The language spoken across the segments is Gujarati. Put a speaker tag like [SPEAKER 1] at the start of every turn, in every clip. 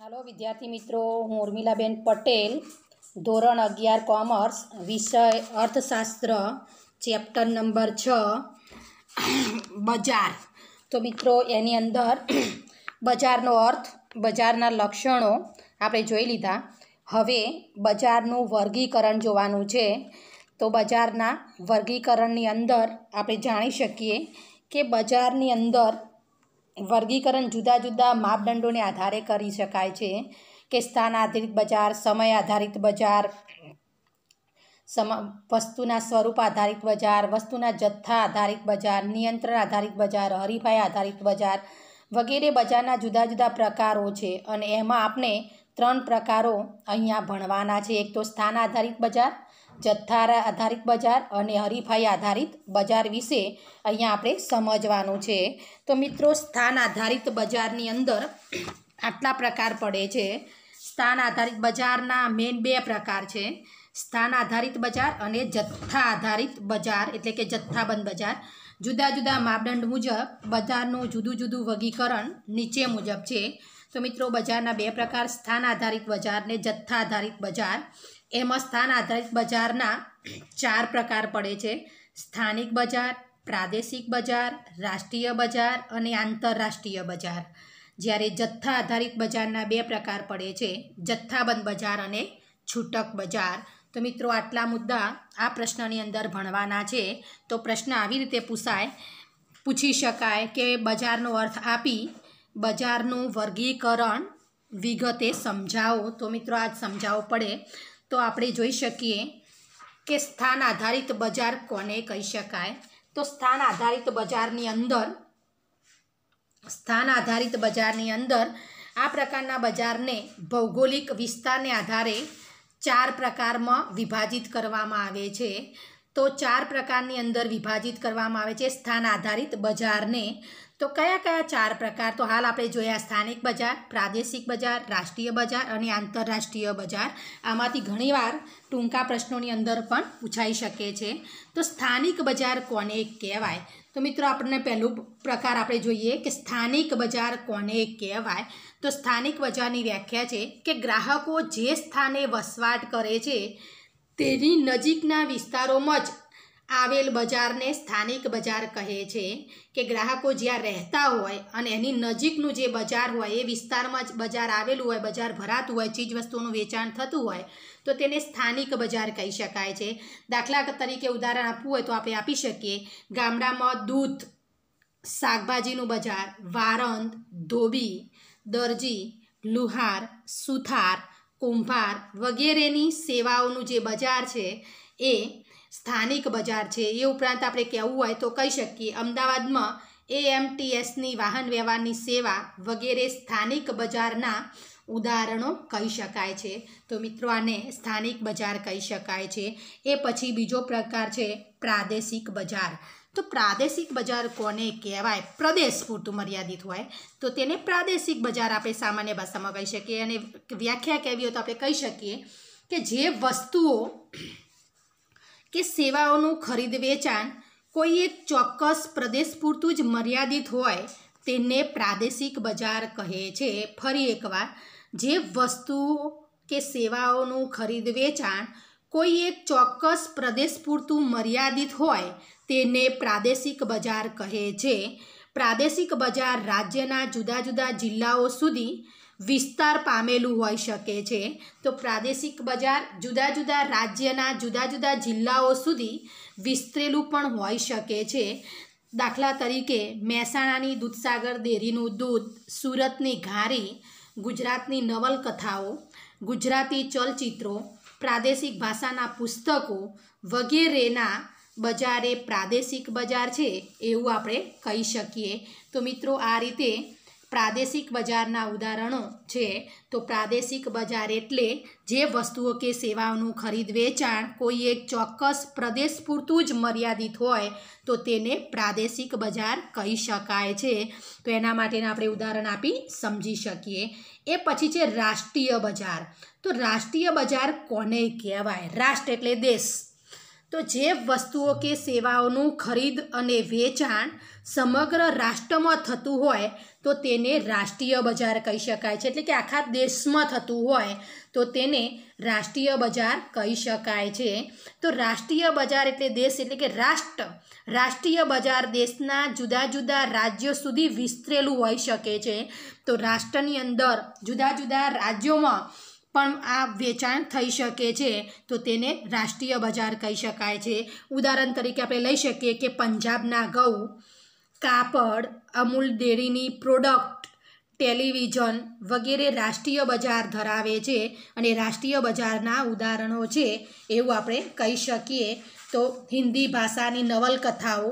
[SPEAKER 1] હાલો વિદ્યાર્થી મિત્રો હું ઉર્મિલાબેન પટેલ ધોરણ અગિયાર કોમર્સ વિષય અર્થશાસ્ત્ર ચેપ્ટર નંબર છ બજાર તો મિત્રો એની અંદર બજારનો અર્થ બજારના લક્ષણો આપણે જોઈ લીધા હવે બજારનું વર્ગીકરણ જોવાનું છે તો બજારના વર્ગીકરણની અંદર આપણે જાણી શકીએ કે બજારની અંદર વર્ગીકરણ જુદા જુદા માપદંડોને આધારે કરી શકાય છે કે સ્થાન આધારિત બજાર સમય આધારિત બજાર સમ વસ્તુના સ્વરૂપ આધારિત બજાર વસ્તુના જથ્થા આધારિત બજાર નિયંત્રણ આધારિત બજાર હરીફાઈ આધારિત બજાર વગેરે બજારના જુદા જુદા પ્રકારો છે અને એમાં આપણે ત્રણ પ્રકારો અહીંયા ભણવાના છે એક તો સ્થાન આધારિત બજાર જથ્થારા આધારિત બજાર અને હરીફાઈ આધારિત બજાર વિશે અહીંયા આપણે સમજવાનું છે તો મિત્રો સ્થાન આધારિત બજારની અંદર આટલા પ્રકાર પડે છે સ્થાન આધારિત બજારના મેઇન બે પ્રકાર છે સ્થાન આધારિત બજાર અને જથ્થા આધારિત બજાર એટલે કે જથ્થાબંધ બજાર જુદા જુદા માપદંડ મુજબ બજારનું જુદું જુદું વર્ગીકરણ નીચે મુજબ છે તો મિત્રો બજારના બે પ્રકાર સ્થાન આધારિત બજાર ને જથ્થા આધારિત બજાર એમાં સ્થાન આધારિત બજારના ચાર પ્રકાર પડે છે સ્થાનિક બજાર પ્રાદેશિક બજાર રાષ્ટ્રીય બજાર અને આંતરરાષ્ટ્રીય બજાર જ્યારે જથ્થા આધારિત બજારના બે પ્રકાર પડે છે જથ્થાબંધ બજાર અને છૂટક બજાર તો મિત્રો આટલા મુદ્દા આ પ્રશ્નની અંદર ભણવાના છે તો પ્રશ્ન આવી રીતે પૂછાય પૂછી શકાય કે બજારનો અર્થ આપી બજારનું વર્ગીકરણ વિગતે સમજાવો તો મિત્રો આજ સમજાવવો પડે તો આપણે જોઈ શકીએ કે સ્થાન આધારિત બજાર કોને કહી શકાય તો સ્થાન આધારિત બજારની અંદર સ્થાન આધારિત બજારની અંદર આ પ્રકારના બજારને ભૌગોલિક વિસ્તારને આધારે ચાર પ્રકારમાં વિભાજિત કરવામાં આવે છે તો ચાર પ્રકારની અંદર વિભાજિત કરવામાં આવે છે સ્થાન આધારિત બજારને તો કયા કયા ચાર પ્રકાર તો હાલ આપણે જોયા સ્થાનિક બજાર પ્રાદેશિક બજાર રાષ્ટ્રીય બજાર અને આંતરરાષ્ટ્રીય બજાર આમાંથી ઘણીવાર ટૂંકા પ્રશ્નોની અંદર પણ પૂછાઈ શકે છે તો સ્થાનિક બજાર કોને કહેવાય તો મિત્રો આપણને પહેલું પ્રકાર આપણે જોઈએ કે સ્થાનિક બજાર કોને કહેવાય તો સ્થાનિક બજારની વ્યાખ્યા છે કે ગ્રાહકો જે સ્થાને વસવાટ કરે છે તેની નજીકના વિસ્તારોમાં જ આવેલ બજારને સ્થાનિક બજાર કહે છે કે ગ્રાહકો જ્યાં રહેતા હોય અને એની નજીકનું જે બજાર હોય એ વિસ્તારમાં જ બજાર આવેલું હોય બજાર ભરાતું હોય ચીજવસ્તુનું વેચાણ થતું હોય તો તેને સ્થાનિક બજાર કહી શકાય છે દાખલા તરીકે ઉદાહરણ આપવું હોય તો આપણે આપી શકીએ ગામડામાં દૂધ શાકભાજીનું બજાર વારંદ ધોબી દરજી લુહાર સુથાર કુંભાર વગેરેની સેવાઓનું જે બજાર છે એ સ્થાનિક બજાર છે એ ઉપરાંત આપણે કહેવું હોય તો કહી શકીએ અમદાવાદમાં એએમટીએસની વાહન વ્યવહારની સેવા વગેરે સ્થાનિક બજારના ઉદાહરણો કહી શકાય છે તો મિત્રો આને સ્થાનિક બજાર કહી શકાય છે એ પછી બીજો પ્રકાર છે પ્રાદેશિક બજાર તો પ્રાદેશિક બજાર કોને કહેવાય પ્રદેશ પૂરતું મર્યાદિત હોય તો તેને પ્રાદેશિક બજાર આપણે સામાન્ય ભાષામાં કહી શકીએ અને વ્યાખ્યા કહેવી હોય તો આપણે કહી શકીએ કે જે વસ્તુઓ કે સેવાઓનું ખરીદ વેચાણ કોઈ એક ચોક્કસ પ્રદેશ પૂરતું જ મર્યાદિત હોય તેને પ્રાદેશિક બજાર કહે છે ફરી એકવાર જે વસ્તુઓ કે સેવાઓનું ખરીદ વેચાણ કોઈ એક ચોક્કસ પ્રદેશ પૂરતું મર્યાદિત હોય તેને પ્રાદેશિક બજાર કહે છે પ્રાદેશિક બજાર રાજ્યના જુદા જુદા જિલ્લાઓ સુધી વિસ્તાર પામેલું હોઈ શકે છે તો પ્રાદેશિક બજાર જુદા જુદા રાજ્યના જુદા જુદા જિલ્લાઓ સુધી વિસ્તરેલું પણ હોઈ શકે છે દાખલા તરીકે મહેસાણાની દૂધસાગર ડેરીનું દૂધ સુરતની ઘારી ગુજરાતની નવલકથાઓ ગુજરાતી ચલચિત્રો પ્રાદેશિક ભાષાના પુસ્તકો વગેરેના બજારે પ્રાદેશિક બજાર છે એવું આપણે કહી શકીએ તો મિત્રો આ રીતે પ્રાદેશિક બજારના ઉદાહરણો છે તો પ્રાદેશિક બજાર એટલે જે વસ્તુઓ કે સેવાઓનું ખરીદ વેચાણ કોઈ એક ચોક્કસ પ્રદેશ પૂરતું જ મર્યાદિત હોય તો તેને પ્રાદેશિક બજાર કહી શકાય છે તો એના માટેના આપણે ઉદાહરણ આપી સમજી શકીએ એ પછી છે રાષ્ટ્રીય બજાર તો રાષ્ટ્રીય બજાર કોને કહેવાય રાષ્ટ્ર એટલે દેશ તો જે વસ્તુઓ કે સેવાઓનું ખરીદ અને વેચાણ સમગ્ર રાષ્ટ્રમાં થતું હોય તો તેને રાષ્ટ્રીય બજાર કહી શકાય છે એટલે કે આખા દેશમાં થતું હોય તો તેને રાષ્ટ્રીય બજાર કહી શકાય છે તો રાષ્ટ્રીય બજાર એટલે દેશ એટલે કે રાષ્ટ્ર રાષ્ટ્રીય બજાર દેશના જુદા જુદા રાજ્યો સુધી વિસ્તરેલું હોઈ શકે છે તો રાષ્ટ્રની અંદર જુદા જુદા રાજ્યોમાં પણ આ વેચાણ થઈ શકે છે તો તેને રાષ્ટ્રીય બજાર કહી શકાય છે ઉદાહરણ તરીકે આપણે લઈ શકીએ કે પંજાબના ઘઉં કાપડ અમૂલ ડેરીની પ્રોડક્ટ ટેલિવિઝન વગેરે રાષ્ટ્રીય બજાર ધરાવે છે અને રાષ્ટ્રીય બજારના ઉદાહરણો છે એવું આપણે કહી શકીએ તો હિન્દી ભાષાની નવલકથાઓ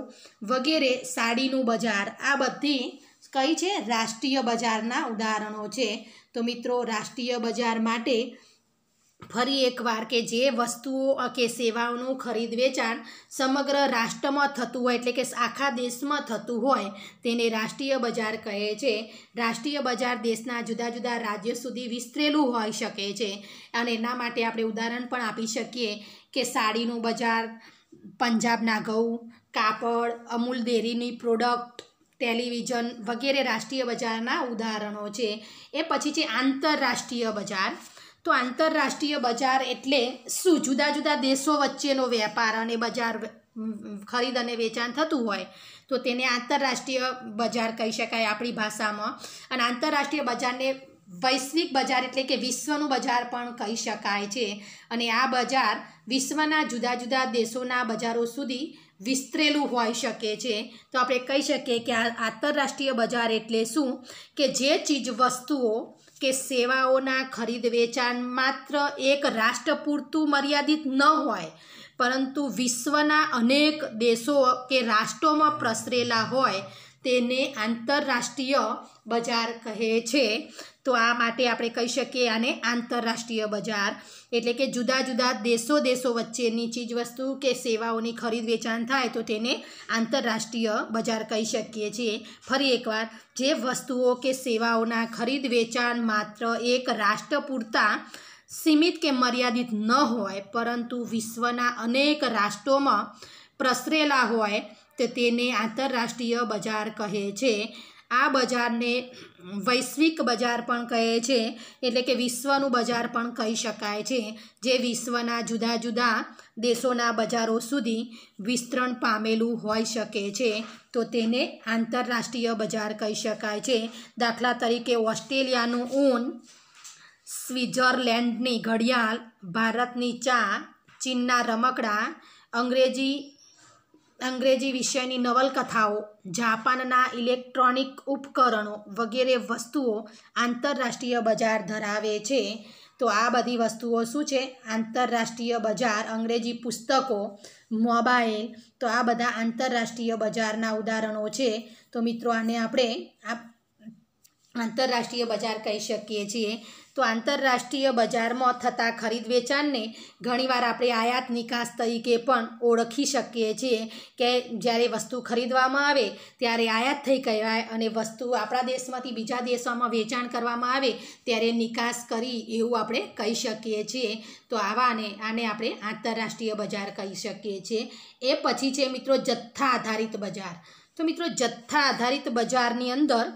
[SPEAKER 1] વગેરે સાડીનું બજાર આ બધી કઈ છે રાષ્ટ્રીય બજારના ઉદાહરણો છે તો મિત્રો રાષ્ટ્રીય બજાર માટે ફરી એકવાર કે જે વસ્તુઓ કે સેવાઓનું ખરીદ વેચાણ સમગ્ર રાષ્ટ્રમાં થતું હોય એટલે કે આખા દેશમાં થતું હોય તેને રાષ્ટ્રીય બજાર કહે છે રાષ્ટ્રીય બજાર દેશના જુદા જુદા રાજ્ય સુધી વિસ્તરેલું હોઈ શકે છે અને એના માટે આપણે ઉદાહરણ પણ આપી શકીએ કે સાડીનું બજાર પંજાબના ઘઉં કાપડ અમૂલ ડેરીની પ્રોડક્ટ ટેલિવિઝન વગેરે રાષ્ટ્રીય બજારના ઉદાહરણો છે એ પછી છે આંતરરાષ્ટ્રીય બજાર તો આંતરરાષ્ટ્રીય બજાર એટલે શું જુદા જુદા દેશો વચ્ચેનો વેપાર અને બજાર ખરીદ અને વેચાણ થતું હોય તો તેને આંતરરાષ્ટ્રીય બજાર કહી શકાય આપણી ભાષામાં અને આંતરરાષ્ટ્રીય બજારને વૈશ્વિક બજાર એટલે કે વિશ્વનું બજાર પણ કહી શકાય છે અને આ બજાર વિશ્વના જુદા જુદા દેશોના બજારો સુધી વિસ્તરેલું હોઈ શકે છે તો આપણે કહી શકીએ કે આ આંતરરાષ્ટ્રીય બજાર એટલે શું કે જે ચીજ વસ્તુઓ કે સેવાઓના ખરીદ વેચાણ માત્ર એક રાષ્ટ્ર પૂરતું મર્યાદિત ન હોય પરંતુ વિશ્વના અનેક દેશો કે રાષ્ટ્રોમાં પ્રસરેલા હોય તેને આંતરરાષ્ટ્રીય બજાર કહે છે તો આ માટે આપણે કહી શકીએ આને આંતરરાષ્ટ્રીય બજાર એટલે કે જુદા જુદા દેશો દેશો વચ્ચેની ચીજવસ્તુ કે સેવાઓની ખરીદ વેચાણ થાય તો તેને આંતરરાષ્ટ્રીય બજાર કહી શકીએ છીએ ફરી એકવાર જે વસ્તુઓ કે સેવાઓના ખરીદ વેચાણ માત્ર એક રાષ્ટ્ર પૂરતા સીમિત કે મર્યાદિત ન હોય પરંતુ વિશ્વના અનેક રાષ્ટ્રોમાં પ્રસરેલા હોય તેને આંતરરાષ્ટ્રીય બજાર કહે છે આ બજારને વૈશ્વિક બજાર પણ કહે છે એટલે કે વિશ્વનું બજાર પણ કહી શકાય છે જે વિશ્વના જુદા જુદા દેશોના બજારો સુધી વિસ્તરણ પામેલું હોઈ શકે છે તો તેને આંતરરાષ્ટ્રીય બજાર કહી શકાય છે દાખલા તરીકે ઓસ્ટ્રેલિયાનું ઊન સ્વિટ્ઝરલેન્ડની ઘડિયાળ ભારતની ચા ચીનના રમકડા અંગ્રેજી અંગ્રેજી વિષયની નવલકથાઓ જાપાનના ઇલેક્ટ્રોનિક ઉપકરણો વગેરે વસ્તુઓ આંતરરાષ્ટ્રીય બજાર ધરાવે છે તો આ બધી વસ્તુઓ શું છે આંતરરાષ્ટ્રીય બજાર અંગ્રેજી પુસ્તકો મોબાઈલ તો આ બધા આંતરરાષ્ટ્રીય બજારના ઉદાહરણો છે તો મિત્રો આને આપણે આ આંતરરાષ્ટ્રીય બજાર કહી શકીએ છીએ તો આંતરરાષ્ટ્રીય બજારમાં થતા ખરીદ વેચાણને ઘણીવાર આપણે આયાત નિકાસ તરીકે પણ ઓળખી શકીએ છીએ કે જ્યારે વસ્તુ ખરીદવામાં આવે ત્યારે આયાત થઈ કહેવાય અને વસ્તુ આપણા દેશમાંથી બીજા દેશોમાં વેચાણ કરવામાં આવે ત્યારે નિકાસ કરી એવું આપણે કહી શકીએ છીએ તો આવાને આને આપણે આંતરરાષ્ટ્રીય બજાર કહી શકીએ છીએ એ પછી છે મિત્રો જથ્થા આધારિત બજાર તો મિત્રો જથ્થા આધારિત બજારની અંદર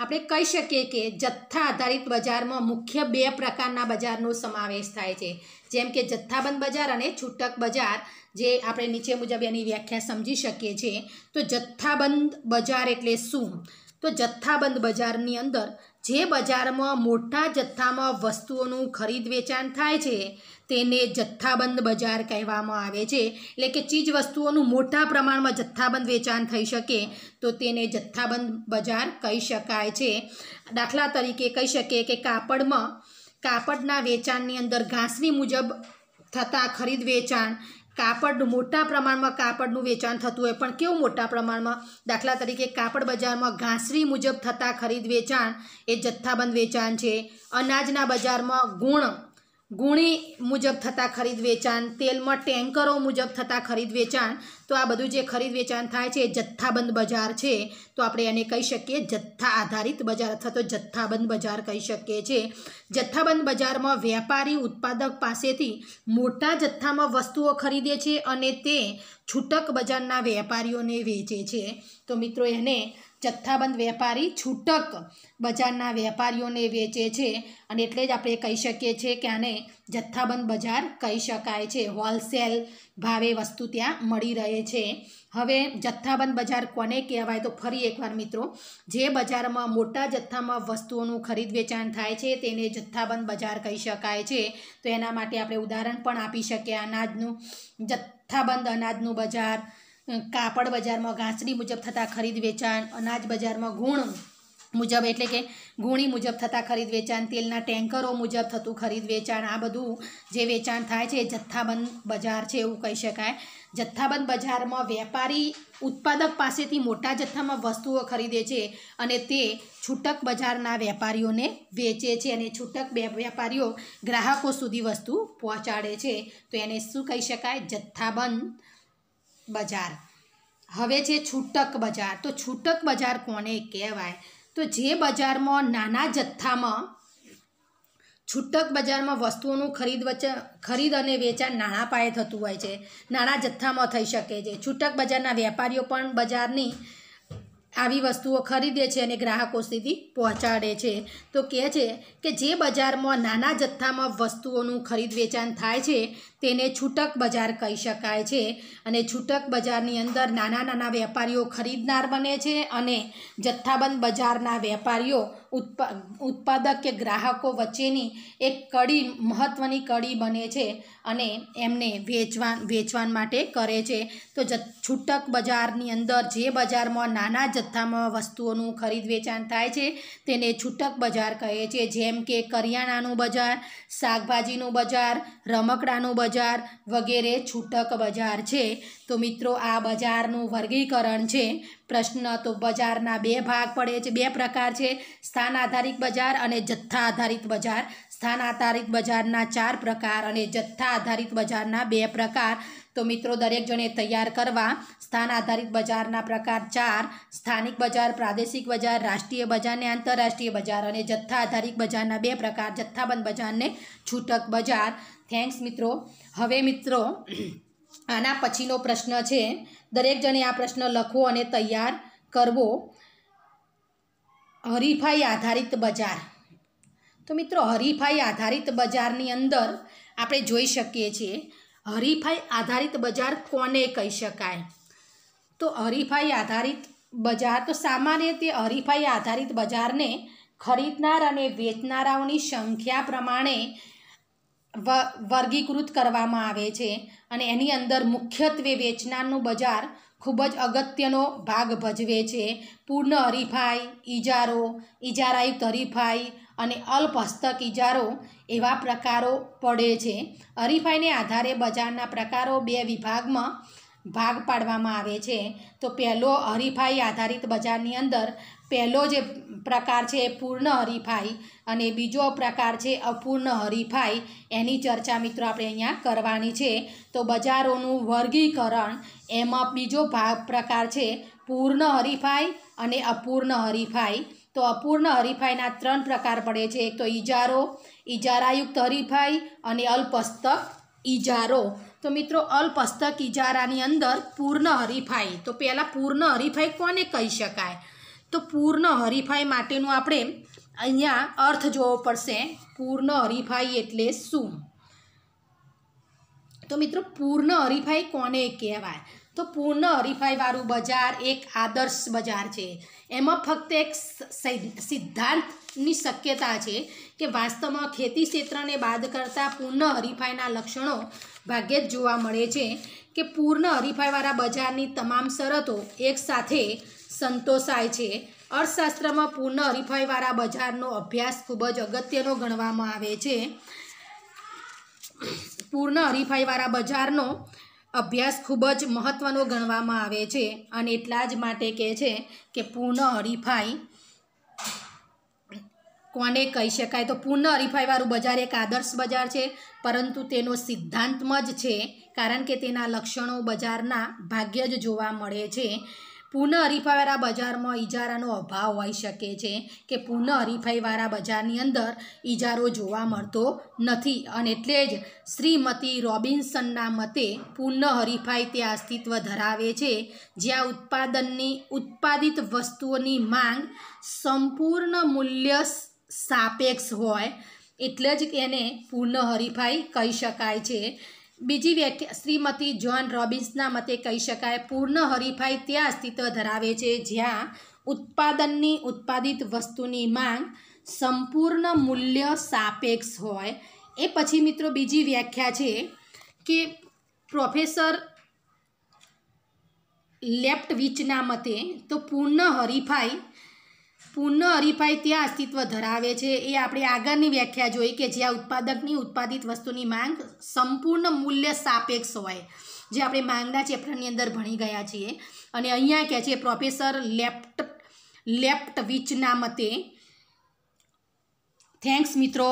[SPEAKER 1] આપણે કહી શકીએ કે જથ્થા આધારિત બજારમાં મુખ્ય બે પ્રકારના બજારનો સમાવેશ થાય છે જેમ કે જથ્થાબંધ બજાર અને છૂટક બજાર જે આપણે નીચે મુજબ એની વ્યાખ્યા સમજી શકીએ છીએ તો જથ્થાબંધ બજાર એટલે શું તો જથ્થાબંધ બજારની અંદર જે બજારમાં મોટા જથ્થામાં વસ્તુઓનું ખરીદ વેચાણ થાય છે તેને જથ્થાબંધ બજાર કહેવામાં આવે છે એટલે કે ચીજ વસ્તુઓનું મોટા પ્રમાણમાં જથ્થાબંધ વેચાણ થઈ શકે તો તેને જથ્થાબંધ બજાર કહી શકાય છે દાખલા તરીકે કહી શકીએ કે કાપડમાં કાપડના વેચાણની અંદર ઘાસની મુજબ થતાં ખરીદ વેચાણ કાપડનું મોટા પ્રમાણમાં કાપડનું વેચાણ થતું હોય પણ કેવું મોટા પ્રમાણમાં દાખલા તરીકે કાપડ બજારમાં ઘાસરી મુજબ થતા ખરીદ વેચાણ એ જથ્થાબંધ વેચાણ છે અનાજના બજારમાં ગુણ ગુણી મુજબ થતા ખરીદ વેચાણ તેલમાં ટેન્કરો મુજબ થતા ખરીદ વેચાણ તો આ બધું જે ખરીદ વેચાણ થાય છે એ જથ્થાબંધ બજાર છે તો આપણે એને કહી શકીએ જથ્થા આધારિત બજાર અથવા તો જથ્થાબંધ બજાર કહી શકીએ છીએ જથ્થાબંધ બજારમાં વેપારી ઉત્પાદક પાસેથી મોટા જથ્થામાં વસ્તુઓ ખરીદે છે અને તે છૂટક બજારના વેપારીઓને વેચે છે તો મિત્રો એને જથ્થાબંધ વેપારી છૂટક બજારના વેપારીઓને વેચે છે અને એટલે જ આપણે કહી શકીએ છીએ કે આને જથ્થાબંધ બજાર કહી શકાય છે હોલસેલ ભાવે વસ્તુ ત્યાં મળી રહે છે હવે જથ્થાબંધ બજાર કોને કહેવાય તો ફરી એકવાર મિત્રો જે બજારમાં મોટા જથ્થામાં વસ્તુઓનું ખરીદ વેચાણ થાય છે તેને જથ્થાબંધ બજાર કહી શકાય છે તો એના માટે આપણે ઉદાહરણ પણ આપી શકીએ અનાજનું જથ્થાબંધ અનાજનું બજાર કાપડ બજારમાં ઘાસડી મુજબ થતા ખરીદ વેચાણ અનાજ બજારમાં ગુણ મુજબ એટલે કે ગુણી મુજબ થતા ખરીદ વેચાણ તેલના ટેન્કરો મુજબ થતું ખરીદ વેચાણ આ બધું જે વેચાણ થાય છે જથ્થાબંધ બજાર છે એવું કહી શકાય જથ્થાબંધ બજારમાં વેપારી ઉત્પાદક પાસેથી મોટા જથ્થામાં વસ્તુઓ ખરીદે છે અને તે છૂટક બજારના વેપારીઓને વેચે છે અને છૂટક વેપારીઓ ગ્રાહકો સુધી વસ્તુ પહોંચાડે છે તો એને શું કહી શકાય જથ્થાબંધ બજાર હવે છે છૂટક બજાર તો છૂટક બજાર કોને કહેવાય તો જે બજારમાં નાના જથ્થામાં છૂટક બજારમાં વસ્તુઓનું ખરીદ વચ્ચે ખરીદ અને વેચાણ નાણાં પાયે થતું હોય છે નાણાં જથ્થામાં થઈ શકે છે છૂટક બજારના વેપારીઓ પણ બજારની આવી વસ્તુઓ ખરીદે છે અને ગ્રાહકો સુધી પહોંચાડે છે તો કહે છે કે જે બજારમાં નાના જથ્થામાં વસ્તુઓનું ખરીદ વેચાણ થાય છે તેને છૂટક બજાર કહી શકાય છે અને છૂટક બજારની અંદર નાના નાના વેપારીઓ ખરીદનાર બને છે અને જથ્થાબંધ બજારના વેપારીઓ ઉત્પા ઉત્પાદક કે ગ્રાહકો વચ્ચેની એક કડી મહત્ત્વની કડી બને છે અને એમને વેચવા વેચવાન માટે કરે છે તો જ છૂટક બજારની અંદર જે બજારમાં નાના જથ્થામાં વસ્તુઓનું ખરીદ વેચાણ થાય છે તેને છૂટક બજાર કહે છે જેમ કે કરિયાણાનું બજાર શાકભાજીનું બજાર રમકડાનું બજાર વગેરે છૂટક બજાર છે તો મિત્રો આ બજારનું વર્ગીકરણ છે પ્રશ્ન તો બજારના બે ભાગ પડે છે બે પ્રકાર છે સ્થા સ્થાન આધારિત બજાર અને જથ્થા આધારિત બજાર સ્થાન આધારિત બજારના ચાર પ્રકાર અને જથ્થા આધારિત બજારના બે પ્રકાર તો મિત્રો દરેક જણે તૈયાર કરવા સ્થાન આધારિત બજારના પ્રકાર ચાર સ્થાનિક બજાર પ્રાદેશિક બજાર રાષ્ટ્રીય બજાર ને આંતરરાષ્ટ્રીય બજાર અને જથ્થા આધારિત બજારના બે પ્રકાર જથ્થાબંધ બજારને છૂટક બજાર થેન્ક્સ મિત્રો હવે મિત્રો આના પછીનો પ્રશ્ન છે દરેક જણે આ પ્રશ્ન લખવો અને તૈયાર કરવો હરીફાઈ આધારિત બજાર તો મિત્રો હરીફાઈ આધારિત બજારની અંદર આપણે જોઈ શકીએ છીએ હરીફાઈ આધારિત બજાર કોને કહી શકાય તો હરીફાઈ આધારિત બજાર તો સામાન્ય રીતે હરીફાઈ આધારિત બજારને ખરીદનાર અને વેચનારાઓની સંખ્યા પ્રમાણે વર્ગીકૃત કરવામાં આવે છે અને એની અંદર મુખ્યત્વે વેચનારનું બજાર ખૂબ જ અગત્યનો ભાગ ભજવે છે પૂર્ણ હરીફાઈ ઇજારો ઇજારાયુક્ત હરીફાઈ અને અલ્પ હસ્તક ઇજારો એવા પ્રકારો પડે છે હરીફાઈને આધારે બજારના પ્રકારો બે વિભાગમાં ભાગ પાડવામાં આવે છે તો પહેલો હરીફાઈ આધારિત બજારની અંદર પહેલો જે પ્રકાર છે એ પૂર્ણ હરીફાઈ અને બીજો પ્રકાર છે અપૂર્ણ હરીફાઈ એની ચર્ચા મિત્રો આપણે અહીંયા કરવાની છે તો બજારોનું વર્ગીકરણ એમાં બીજો ભાગ પ્રકાર છે પૂર્ણ હરીફાઈ અને અપૂર્ણ હરીફાઈ તો અપૂર્ણ હરીફાઈના ત્રણ પ્રકાર પડે છે એક તો ઇજારો ઇજારાયુક્ત હરીફાઈ અને અલ્પસ્તક ઇજારો તો મિત્રો અલ્પસ્તક ઇજારાની અંદર પૂર્ણ હરીફાઈ તો પહેલાં પૂર્ણ હરીફાઈ કોને કહી શકાય તો પૂર્ણ હરીફાઈ માટેનું આપણે અહીંયા અર્થ જોવો પડશે પૂર્ણ હરીફાઈ એટલે શું તો મિત્રો પૂર્ણ હરીફાઈ કોને કહેવાય તો પૂર્ણ હરીફાઈવાળું બજાર એક આદર્શ બજાર છે એમાં ફક્ત એક સિદ્ધાંતની શક્યતા છે કે વાસ્તવમાં ખેતી ક્ષેત્રને બાદ કરતાં પૂર્ણ હરીફાઈના લક્ષણો ભાગ્યે જ જોવા મળે છે કે પૂર્ણ હરીફાઈવાળા બજારની તમામ શરતો એકસાથે સંતોષાય છે અર્થશાસ્ત્રમાં પૂર્ણ હરીફાઈવાળા બજારનો અભ્યાસ ખૂબ જ અગત્યનો ગણવામાં આવે છે પૂર્ણ હરીફાઈવાળા બજારનો અભ્યાસ ખૂબ જ મહત્ત્વનો ગણવામાં આવે છે અને એટલા જ માટે કહે છે કે પૂર્ણ હરીફાઈ કોને કહી શકાય તો પૂર્ણ હરીફાઈવાળું બજાર એક આદર્શ બજાર છે પરંતુ તેનો સિદ્ધાંતમાં જ છે કારણ કે તેના લક્ષણો બજારના ભાગ્ય જ જોવા મળે છે પુનઃ હરીફાઈવાળા બજારમાં ઇજારાનો અભાવ હોઈ શકે છે કે પુનઃ હરીફાઈવાળા બજારની અંદર ઇજારો જોવા મળતો નથી અને એટલે જ શ્રીમતી રોબિન્સનના મતે પુનઃ હરીફાઈ તે અસ્તિત્વ ધરાવે છે જ્યાં ઉત્પાદનની ઉત્પાદિત વસ્તુઓની માંગ સંપૂર્ણ મૂલ્ય સાપેક્ષ હોય એટલે જ એને પુનઃ હરીફાઈ કહી શકાય છે બીજી વ્યાખ્યા શ્રીમતી જ્હોન રોબિન્સના મતે કહી શકાય પૂર્ણ હરીફાઈ ત્યાં અસ્તિત્વ ધરાવે છે જ્યાં ઉત્પાદનની ઉત્પાદિત વસ્તુની માંગ સંપૂર્ણ મૂલ્ય સાપેક્ષ હોય એ પછી મિત્રો બીજી વ્યાખ્યા છે કે પ્રોફેસર લેફ્ટ લેપ્ટવિચના મતે તો પૂર્ણ હરીફાઈ પૂર્ણ હરીફાઈ ત્યાં અસ્તિત્વ ધરાવે છે એ આપણે આગળની વ્યાખ્યા જોઈ કે જ્યાં ઉત્પાદકની ઉત્પાદિત વસ્તુની માંગ સંપૂર્ણ મૂલ્ય સાપેક્ષ હોય જે આપણે માંગના ચેપ્ટરની અંદર ભણી ગયા છીએ અને અહીંયા કહે છે પ્રોફેસર લેફ્ટ લેફ્ટ વિચના મતે થેન્ક્સ મિત્રો